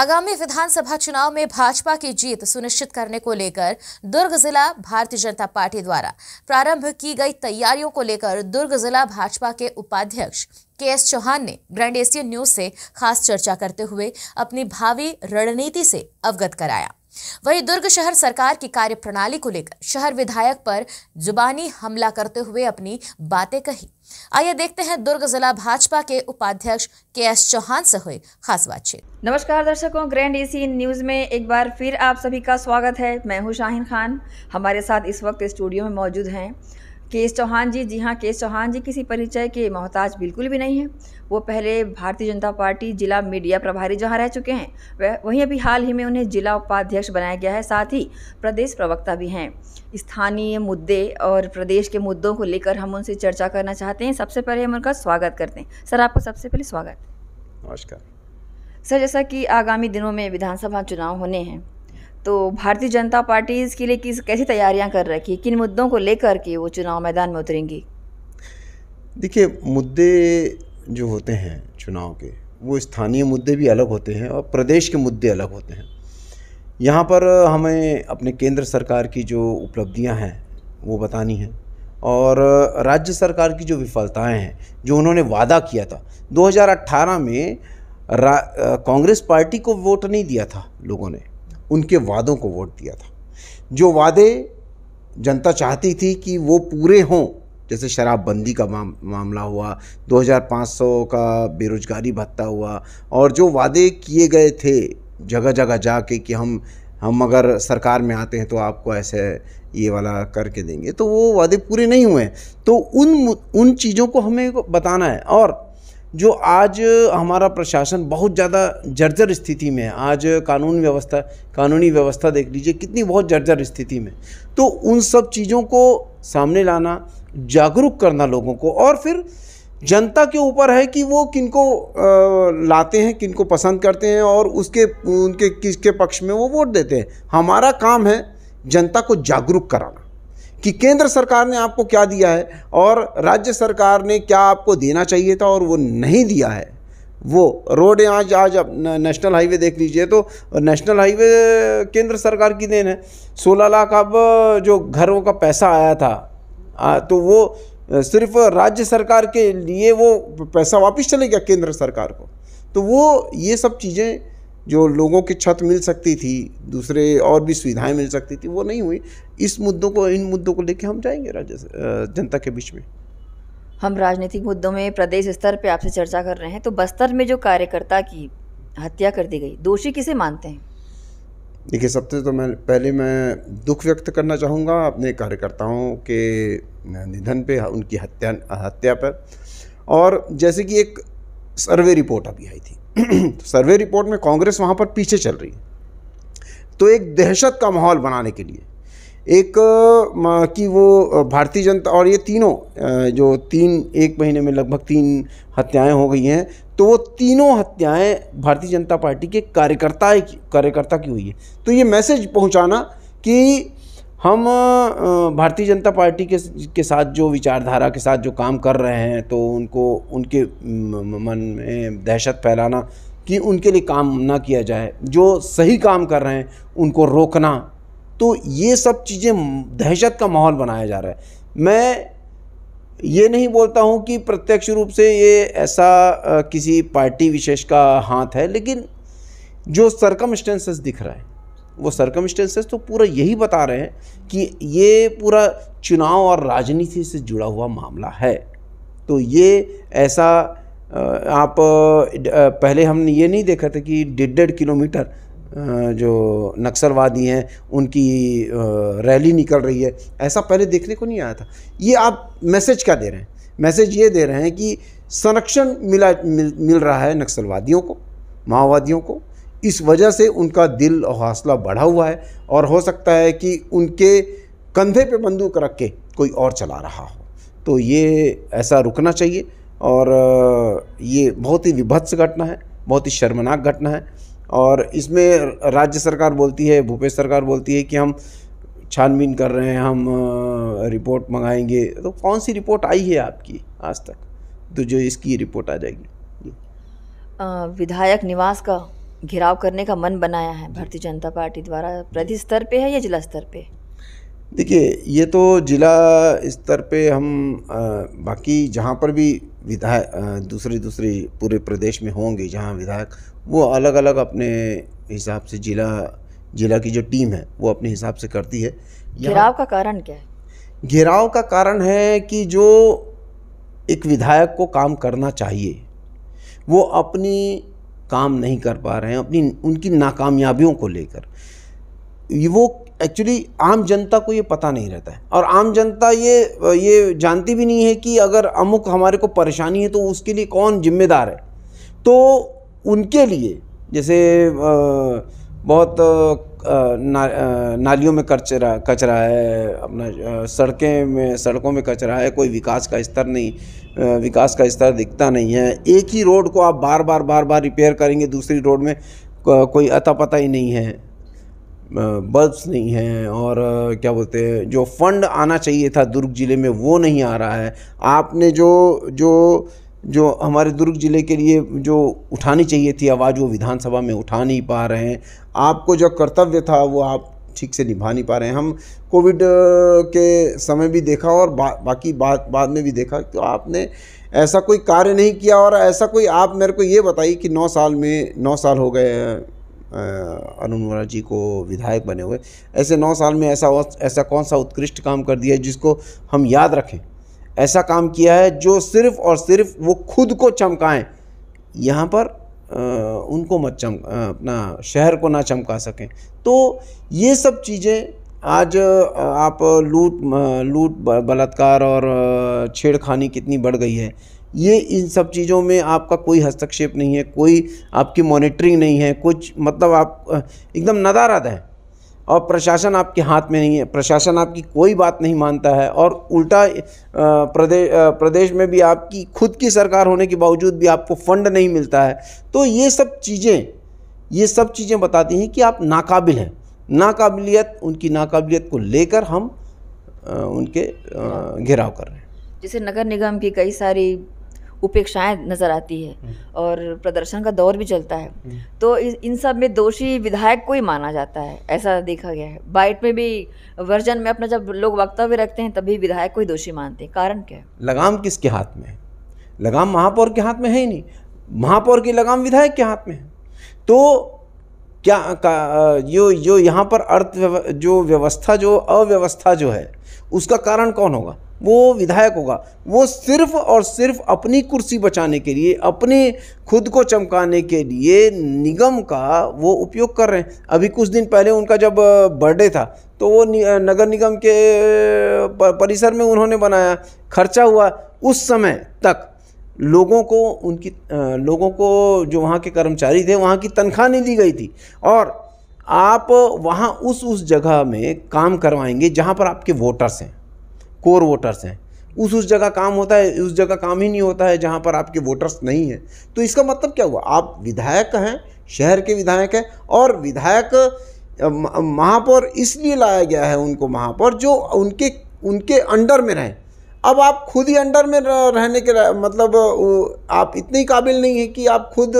आगामी विधानसभा चुनाव में भाजपा की जीत सुनिश्चित करने को लेकर दुर्ग जिला भारतीय जनता पार्टी द्वारा प्रारंभ की गई तैयारियों को लेकर दुर्ग जिला भाजपा के उपाध्यक्ष के एस चौहान ने ग्रैंड एशियन न्यूज से खास चर्चा करते हुए अपनी भावी रणनीति से अवगत कराया वहीं दुर्ग शहर सरकार की कार्य प्रणाली को लेकर शहर विधायक पर जुबानी हमला करते हुए अपनी बातें कही आइए देखते हैं दुर्ग जिला भाजपा के उपाध्यक्ष के एस चौहान से हुई खास बातचीत नमस्कार दर्शकों ग्रैंड एसी न्यूज में एक बार फिर आप सभी का स्वागत है मैं हूं शाहिन खान हमारे साथ इस वक्त स्टूडियो में मौजूद हैं केस चौहान जी जी हाँ केस चौहान जी किसी परिचय के मोहताज बिल्कुल भी नहीं है वो पहले भारतीय जनता पार्टी जिला मीडिया प्रभारी जहां रह चुके हैं वह वहीं अभी हाल ही में उन्हें जिला उपाध्यक्ष बनाया गया है साथ ही प्रदेश प्रवक्ता भी हैं स्थानीय मुद्दे और प्रदेश के मुद्दों को लेकर हम उनसे चर्चा करना चाहते हैं सबसे पहले हम उनका स्वागत करते हैं सर आपका सबसे पहले स्वागत नमस्कार सर जैसा कि आगामी दिनों में विधानसभा चुनाव होने हैं तो भारतीय जनता पार्टी इसके लिए किस कैसी तैयारियां कर रखी किन मुद्दों को लेकर के वो चुनाव मैदान में उतरेंगी देखिए मुद्दे जो होते हैं चुनाव के वो स्थानीय मुद्दे भी अलग होते हैं और प्रदेश के मुद्दे अलग होते हैं यहाँ पर हमें अपने केंद्र सरकार की जो उपलब्धियाँ हैं वो बतानी है और राज्य सरकार की जो विफलताएं हैं जो उन्होंने वादा किया था 2018 में कांग्रेस पार्टी को वोट नहीं दिया था लोगों ने उनके वादों को वोट दिया था जो वादे जनता चाहती थी कि वो पूरे हों जैसे शराबबंदी का माम, मामला हुआ 2500 का बेरोजगारी भत्ता हुआ और जो वादे किए गए थे जगह जगह जाके कि हम हम अगर सरकार में आते हैं तो आपको ऐसे ये वाला करके देंगे तो वो वादे पूरे नहीं हुए तो उन उन चीज़ों को हमें बताना है और जो आज हमारा प्रशासन बहुत ज़्यादा जर्जर स्थिति में है आज कानून व्यवस्था कानूनी व्यवस्था देख लीजिए कितनी बहुत जर्जर स्थिति में तो उन सब चीज़ों को सामने लाना जागरूक करना लोगों को और फिर जनता के ऊपर है कि वो किनको लाते हैं किनको पसंद करते हैं और उसके उनके किसके पक्ष में वो वोट देते हैं हमारा काम है जनता को जागरूक कराना कि केंद्र सरकार ने आपको क्या दिया है और राज्य सरकार ने क्या आपको देना चाहिए था और वो नहीं दिया है वो रोड आज आज आप नेशनल हाईवे देख लीजिए तो नेशनल हाईवे केंद्र सरकार की देन है सोलह लाख अब जो घरों का पैसा आया था तो वो सिर्फ राज्य सरकार के लिए वो पैसा वापस चले गया केंद्र सरकार को तो वो ये सब चीज़ें जो लोगों की छत मिल सकती थी दूसरे और भी सुविधाएं मिल सकती थी वो नहीं हुई इस मुद्दों को इन मुद्दों को लेके हम जाएंगे राज्य जनता के बीच में हम राजनीतिक मुद्दों में प्रदेश स्तर पे आपसे चर्चा कर रहे हैं तो बस्तर में जो कार्यकर्ता की हत्या कर दी गई दोषी किसे मानते हैं देखिए सबसे तो मैं पहले मैं दुख व्यक्त करना चाहूँगा अपने कार्यकर्ताओं के निधन पे उनकी हत्या हत्या पर और जैसे कि एक सर्वे रिपोर्ट अभी आई थी तो सर्वे रिपोर्ट में कांग्रेस वहाँ पर पीछे चल रही है तो एक दहशत का माहौल बनाने के लिए एक कि वो भारतीय जनता और ये तीनों जो तीन एक महीने में लगभग तीन हत्याएं हो गई हैं तो वो तीनों हत्याएं भारतीय जनता पार्टी के कार्यकर्ता कार्यकर्ता की हुई है तो ये मैसेज पहुंचाना कि हम भारतीय जनता पार्टी के के साथ जो विचारधारा के साथ जो काम कर रहे हैं तो उनको उनके मन में दहशत फैलाना कि उनके लिए काम ना किया जाए जो सही काम कर रहे हैं उनको रोकना तो ये सब चीज़ें दहशत का माहौल बनाया जा रहा है मैं ये नहीं बोलता हूँ कि प्रत्यक्ष रूप से ये ऐसा किसी पार्टी विशेष का हाथ है लेकिन जो सरकमस्टेंसेस दिख रहा है वो सरकमस्टेंसेस तो पूरा यही बता रहे हैं कि ये पूरा चुनाव और राजनीति से जुड़ा हुआ मामला है तो ये ऐसा आप पहले हमने ये नहीं देखा था कि डेढ़ डेढ़ किलोमीटर जो नक्सलवादी हैं उनकी रैली निकल रही है ऐसा पहले देखने को नहीं आया था ये आप मैसेज क्या दे रहे हैं मैसेज ये दे रहे हैं कि संरक्षण मिला मिल, मिल रहा है नक्सलवादियों को माओवादियों को इस वजह से उनका दिल और हौसला बढ़ा हुआ है और हो सकता है कि उनके कंधे पे बंदूक रख के कोई और चला रहा हो तो ये ऐसा रुकना चाहिए और ये बहुत ही विभत्स घटना है बहुत ही शर्मनाक घटना है और इसमें राज्य सरकार बोलती है भूपेश सरकार बोलती है कि हम छानबीन कर रहे हैं हम रिपोर्ट मंगाएंगे तो कौन सी रिपोर्ट आई है आपकी आज तक तो जो इसकी रिपोर्ट आ जाएगी विधायक निवास का घेराव करने का मन बनाया है भारतीय जनता पार्टी द्वारा प्रदेश स्तर पे है या जिला स्तर पे देखिए ये तो जिला स्तर पे हम आ, बाकी जहाँ पर भी विधायक दूसरी दूसरी पूरे प्रदेश में होंगे जहाँ विधायक वो अलग अलग अपने हिसाब से जिला जिला की जो टीम है वो अपने हिसाब से करती है घेराव का कारण क्या है घेराव का कारण है कि जो एक विधायक को काम करना चाहिए वो अपनी काम नहीं कर पा रहे हैं अपनी उनकी नाकामयाबियों को लेकर वो एक्चुअली आम जनता को ये पता नहीं रहता है और आम जनता ये ये जानती भी नहीं है कि अगर अमुक हमारे को परेशानी है तो उसके लिए कौन जिम्मेदार है तो उनके लिए जैसे बहुत ना, नालियों में कचरा कचरा है अपना सड़कें में सड़कों में कचरा है कोई विकास का स्तर नहीं विकास का स्तर दिखता नहीं है एक ही रोड को आप बार बार बार बार रिपेयर करेंगे दूसरी रोड में कोई अता पता ही नहीं है बल्ब्स नहीं हैं और क्या बोलते हैं जो फंड आना चाहिए था दुर्ग ज़िले में वो नहीं आ रहा है आपने जो जो जो हमारे दुर्ग ज़िले के लिए जो उठानी चाहिए थी आवाज़ वो विधानसभा में उठा नहीं पा रहे हैं आपको जो कर्तव्य था वो आप ठीक से निभा नहीं पा रहे हैं हम कोविड के समय भी देखा और बा, बाकी बात बाद में भी देखा तो आपने ऐसा कोई कार्य नहीं किया और ऐसा कोई आप मेरे को ये बताइए कि नौ साल में नौ साल हो गए अरुण वोरा जी को विधायक बने हुए ऐसे नौ साल में ऐसा ऐसा कौन सा उत्कृष्ट काम कर दिया जिसको हम याद रखें ऐसा काम किया है जो सिर्फ और सिर्फ वो खुद को चमकाएं यहाँ पर आ, उनको मत चम अपना शहर को ना चमका सकें तो ये सब चीज़ें आज आप लूट लूट बलात्कार और छेड़खानी कितनी बढ़ गई है ये इन सब चीज़ों में आपका कोई हस्तक्षेप नहीं है कोई आपकी मॉनिटरिंग नहीं है कुछ मतलब आप एकदम नदारद है और प्रशासन आपके हाथ में नहीं है प्रशासन आपकी कोई बात नहीं मानता है और उल्टा प्रदेश प्रदेश में भी आपकी खुद की सरकार होने के बावजूद भी आपको फंड नहीं मिलता है तो ये सब चीज़ें ये सब चीज़ें बताती हैं कि आप नाकाबिल हैं नाकाबिलियत उनकी नाकाबिलियत को लेकर हम उनके हाँ। घेराव कर रहे हैं जैसे नगर निगम की कई सारी उपेक्षाएं नज़र आती है हम्म। और प्रदर्शन का दौर भी चलता है हम्म। तो इन सब में दोषी विधायक को ही माना जाता है ऐसा देखा गया है बाइट में भी वर्जन में अपना जब लोग वक्तव्य रखते हैं तभी विधायक को ही दोषी मानते हैं कारण क्या है लगाम किसके हाथ में है लगाम महापौर के हाथ में है ही नहीं महापौर की लगाम विधायक के हाथ में है तो क्या का, जो यो यहाँ पर अर्थ जो व्यवस्था जो अव्यवस्था जो है उसका कारण कौन होगा वो विधायक होगा वो सिर्फ और सिर्फ अपनी कुर्सी बचाने के लिए अपने खुद को चमकाने के लिए निगम का वो उपयोग कर रहे हैं अभी कुछ दिन पहले उनका जब बर्थडे था तो वो नगर निगम के परिसर में उन्होंने बनाया खर्चा हुआ उस समय तक लोगों को उनकी लोगों को जो वहाँ के कर्मचारी थे वहाँ की तनख्वाह नहीं दी गई थी और आप वहाँ उस उस जगह में काम करवाएंगे जहाँ पर आपके वोटर्स हैं कोर वोटर्स हैं उस उस जगह काम होता है उस जगह काम ही नहीं होता है जहाँ पर आपके वोटर्स नहीं हैं तो इसका मतलब क्या हुआ आप विधायक हैं शहर के विधायक हैं और विधायक महापौर इसलिए लाया गया है उनको महापौर जो उनके उनके अंडर में रहें अब आप खुद ही अंडर में रहने के मतलब आप इतने ही काबिल नहीं हैं कि आप खुद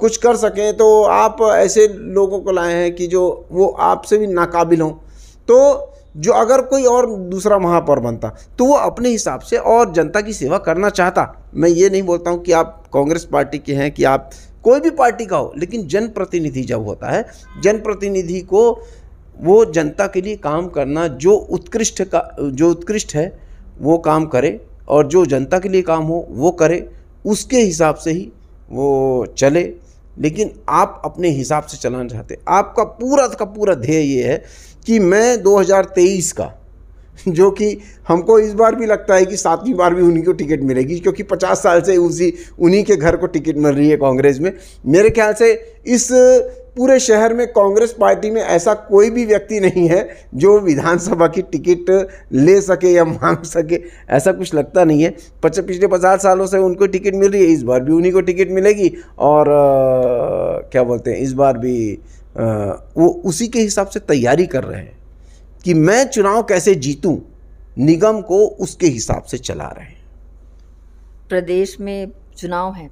कुछ कर सकें तो आप ऐसे लोगों को लाए हैं कि जो वो आपसे भी नाकाबिल हों तो जो अगर कोई और दूसरा महापौर बनता तो वो अपने हिसाब से और जनता की सेवा करना चाहता मैं ये नहीं बोलता हूँ कि आप कांग्रेस पार्टी के हैं कि आप कोई भी पार्टी का हो लेकिन जनप्रतिनिधि जब होता है जनप्रतिनिधि को वो जनता के लिए काम करना जो उत्कृष्ट का जो उत्कृष्ट है वो काम करे और जो जनता के लिए काम हो वो करे उसके हिसाब से ही वो चले लेकिन आप अपने हिसाब से चलाना चाहते आपका पूरा का पूरा ध्येय ये है कि मैं 2023 का जो कि हमको इस बार भी लगता है कि सातवीं बार भी उन्हीं को टिकट मिलेगी क्योंकि 50 साल से उसी उन्हीं के घर को टिकट मिल रही है कांग्रेस में मेरे ख्याल से इस पूरे शहर में कांग्रेस पार्टी में ऐसा कोई भी व्यक्ति नहीं है जो विधानसभा की टिकट ले सके या मांग सके ऐसा कुछ लगता नहीं है पच पिछले पचास सालों से उनको टिकट मिल रही है इस बार भी उन्हीं को टिकट मिलेगी और आ, क्या बोलते हैं इस बार भी वो उसी के हिसाब से तैयारी कर रहे हैं कि मैं चुनाव कैसे जीतूं निगम को उसके हिसाब से चला रहे हैं प्रदेश में चुनाव है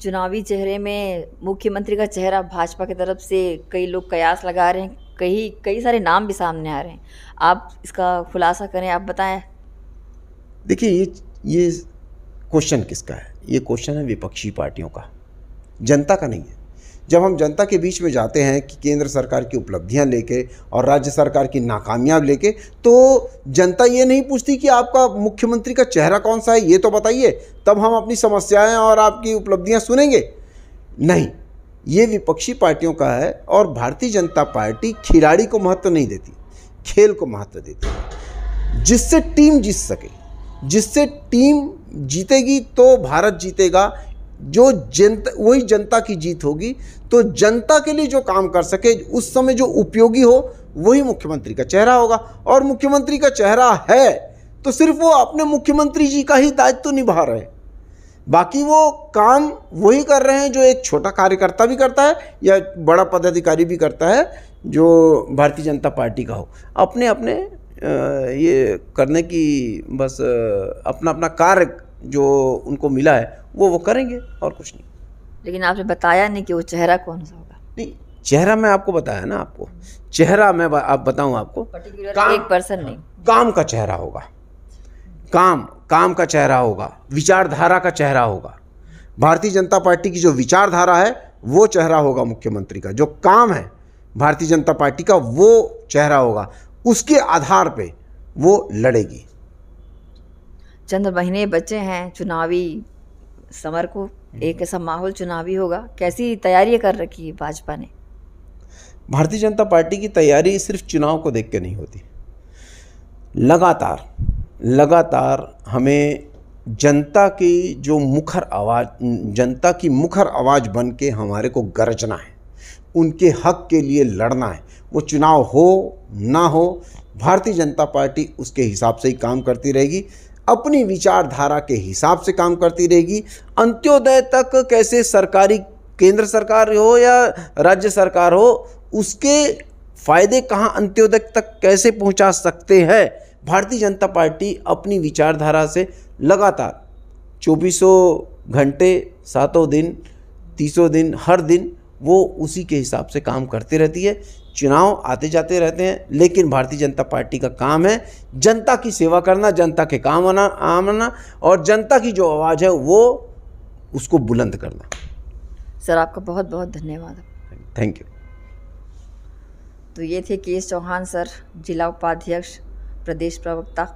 चुनावी चेहरे में मुख्यमंत्री का चेहरा भाजपा की तरफ से कई लोग कयास लगा रहे हैं कई कई सारे नाम भी सामने आ रहे हैं आप इसका खुलासा करें आप बताएं देखिए ये ये क्वेश्चन किसका है ये क्वेश्चन है विपक्षी पार्टियों का जनता का नहीं है जब हम जनता के बीच में जाते हैं कि केंद्र सरकार की उपलब्धियां लेके और राज्य सरकार की नाकामयाब लेके तो जनता ये नहीं पूछती कि आपका मुख्यमंत्री का चेहरा कौन सा है ये तो बताइए तब हम अपनी समस्याएं और आपकी उपलब्धियां सुनेंगे नहीं ये विपक्षी पार्टियों का है और भारतीय जनता पार्टी खिलाड़ी को महत्व नहीं देती खेल को महत्व देती है जिससे टीम जीत सके जिससे टीम जीतेगी तो भारत जीतेगा जो जनता वही जनता की जीत होगी तो जनता के लिए जो काम कर सके उस समय जो उपयोगी हो वही मुख्यमंत्री का चेहरा होगा और मुख्यमंत्री का चेहरा है तो सिर्फ वो अपने मुख्यमंत्री जी का ही दायित्व तो निभा रहे हैं बाकी वो काम वही कर रहे हैं जो एक छोटा कार्यकर्ता भी करता है या बड़ा पदाधिकारी भी करता है जो भारतीय जनता पार्टी का हो अपने अपने ये करने की बस अपना अपना कार्य जो उनको मिला है वो वो करेंगे और कुछ नहीं लेकिन आपने बताया नहीं कि वो चेहरा कौन सा होगा नहीं चेहरा मैं आपको बताया ना आपको चेहरा मैं आप बताऊं आपको काम, एक पर्सन नहीं काम का चेहरा होगा काम काम का चेहरा होगा विचारधारा का चेहरा होगा भारतीय जनता पार्टी की जो विचारधारा है वो चेहरा होगा मुख्यमंत्री का जो काम है भारतीय जनता पार्टी का वो चेहरा होगा उसके आधार पे वो लड़ेगी चंद महीने बचे हैं चुनावी समर को हम्म। एक ऐसा माहौल चुनावी होगा कैसी तैयारी कर रखी है भाजपा ने भारतीय जनता पार्टी की तैयारी सिर्फ चुनाव को देख के नहीं होती लगातार लगातार हमें जनता की जो मुखर आवाज़ जनता की मुखर आवाज़ बन के हमारे को गरजना है उनके हक के लिए लड़ना है वो चुनाव हो ना हो भारतीय जनता पार्टी उसके हिसाब से ही काम करती रहेगी अपनी विचारधारा के हिसाब से काम करती रहेगी अंत्योदय तक कैसे सरकारी केंद्र सरकार हो या राज्य सरकार हो उसके फायदे कहाँ अंत्योदय तक कैसे पहुँचा सकते हैं भारतीय जनता पार्टी अपनी विचारधारा से लगातार चौबीसों घंटे सातों दिन तीसों दिन हर दिन वो उसी के हिसाब से काम करती रहती है चुनाव आते जाते रहते हैं लेकिन भारतीय जनता पार्टी का काम है जनता की सेवा करना जनता के काम आना आना और जनता की जो आवाज़ है वो उसको बुलंद करना सर आपका बहुत बहुत धन्यवाद थैंक यू तो ये थे के एस चौहान सर जिला उपाध्यक्ष प्रदेश प्रवक्ता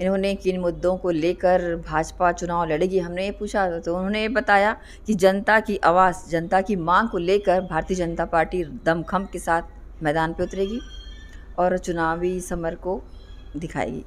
इन्होंने किन मुद्दों को लेकर भाजपा चुनाव लड़ेगी हमने ये पूछा तो उन्होंने ये बताया कि जनता की आवाज़ जनता की मांग को लेकर भारतीय जनता पार्टी दमखम के साथ मैदान पर उतरेगी और चुनावी समर को दिखाएगी